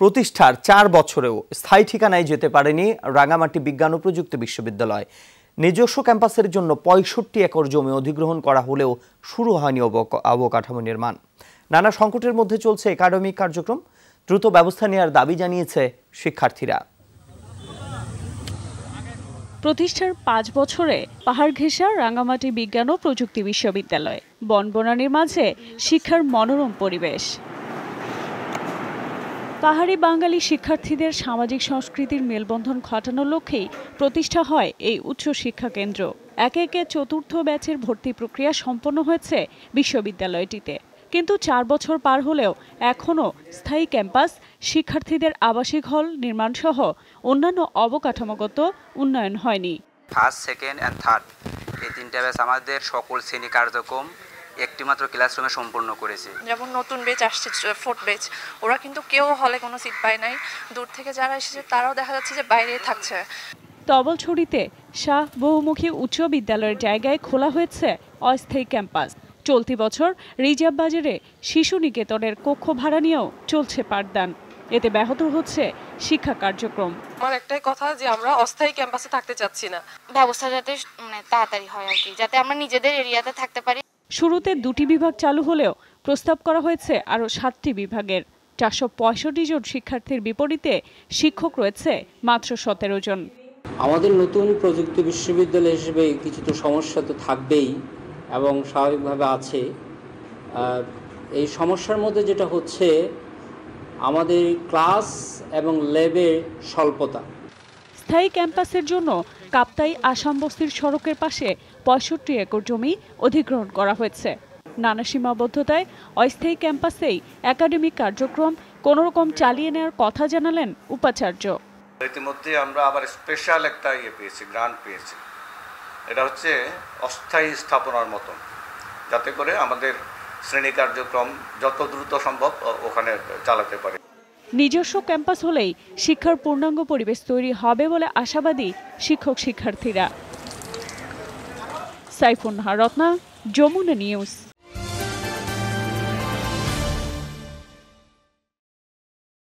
প্রতিষ্ঠার চার বছরেও স্থায়ী ঠিকানায় যেতে পারেনি রাঙামাটি বিজ্ঞান ও প্রযুক্তি বিশ্ববিদ্যালয় নিজস্ব ক্যাম্পাসের জন্য পঁয়ষট্টি একর জমি অধিগ্রহণ করা হলেও শুরু হয়নি অবকাঠামো নির্মাণ নানা সংকটের মধ্যে চলছে একাডেমিক কার্যক্রম দ্রুত ব্যবস্থা নেওয়ার দাবি জানিয়েছে শিক্ষার্থীরা প্রতিষ্ঠার পাঁচ বছরে পাহাড় ঘেঁষা রাঙামাটি বিজ্ঞান ও প্রযুক্তি বিশ্ববিদ্যালয় বনবনানির মাঝে শিক্ষার মনোরম পরিবেশ পাহাড়ি বাঙালি শিক্ষার্থীদের সামাজিক সংস্কৃতির মেলবন্ধন ঘটানোর লক্ষ্যেই প্রতিষ্ঠা হয় এই উচ্চ শিক্ষা কেন্দ্র একে একে চতুর্থ ব্যাচের ভর্তি প্রক্রিয়া সম্পন্ন হয়েছে বিশ্ববিদ্যালয়টিতে কিন্তু চার বছর পার হলেও এখনও স্থায়ী ক্যাম্পাস শিক্ষার্থীদের আবাসিক হল নির্মাণসহ অন্যান্য অবকাঠামোগত উন্নয়ন হয়নি ফার্স্ট সেকেন্ড অ্যান্ড থার্ড এই তিনটা ব্যাচ আমাদের সকল শ্রেণী কার্যক্রম একটি মাত্র ক্লাসরুমে সম্পূর্ণ করেছে যেমন নতুন বেচ আসছে ফোর্থ বেচ ওরা কিন্তু কেউ হলে কোনো সিট পায় নাই দূর থেকে যারা এসেছে তারাও দেখা যাচ্ছে যে বাইরে থাকছে তবলছড়িতে শাহ বহুমুখী উচ্চ বিদ্যালয়ের জায়গায় খোলা হয়েছে অস্থায়ী ক্যাম্পাস চলতি বছর রিজার্ভ বাজারে শিশু নিকেতনের কক্ষ ভাড়া নিয়েও চলছে পাঠদান এতে ব্যাহত হচ্ছে শিক্ষা কার্যক্রম আমার একটাই কথা যে আমরা অস্থায়ী ক্যাম্পাসে থাকতে চাচ্ছি না ব্যবস্থা যাতে মানে তাড়াতাড়ি হয় আর কি যাতে আমরা নিজেদের এরিয়াতে থাকতে পারি শুরুতে দুটি বিভাগ চালু হলেও প্রস্তাব করা হয়েছে আরও সাতটি বিভাগের চারশো পঁয়ষট্টি জন শিক্ষার্থীর বিপরীতে শিক্ষক রয়েছে মাত্র সতেরো জন আমাদের নতুন প্রযুক্তি বিশ্ববিদ্যালয় হিসেবে কিছু তো সমস্যা তো থাকবেই এবং স্বাভাবিকভাবে আছে এই সমস্যার মধ্যে যেটা হচ্ছে আমাদের ক্লাস এবং ল্যাবের স্বল্পতা স্থায়ী ক্যাম্পাসের জন্য কাপ্তাই আসাম বস্তির সড়কের পাশে পঁয়ষট্টি একর জমি অধিগ্রহণ করা হয়েছে নানা সীমাবদ্ধতায় অস্থায়ী ক্যাম্পাসেই একাডেমিক কার্যক্রম কোনোরকম চালিয়ে নেওয়ার কথা জানালেন উপাচার্য ইতিমধ্যে আমরা আবার স্পেশাল একটা ইয়ে পেয়েছি গ্রান্ট পেয়েছি এটা হচ্ছে অস্থায়ী স্থাপনার মতন যাতে করে আমাদের শ্রেণী কার্যক্রম যত দ্রুত সম্ভব ওখানে চালাতে পারে নিজস্ব ক্যাম্পাস হলেই শিক্ষার পূর্ণাঙ্গ পরিবেশ তৈরি হবে বলে আশাবাদী শিক্ষক শিক্ষার্থীরা সাইফুন রত্না যমুনা নিউজ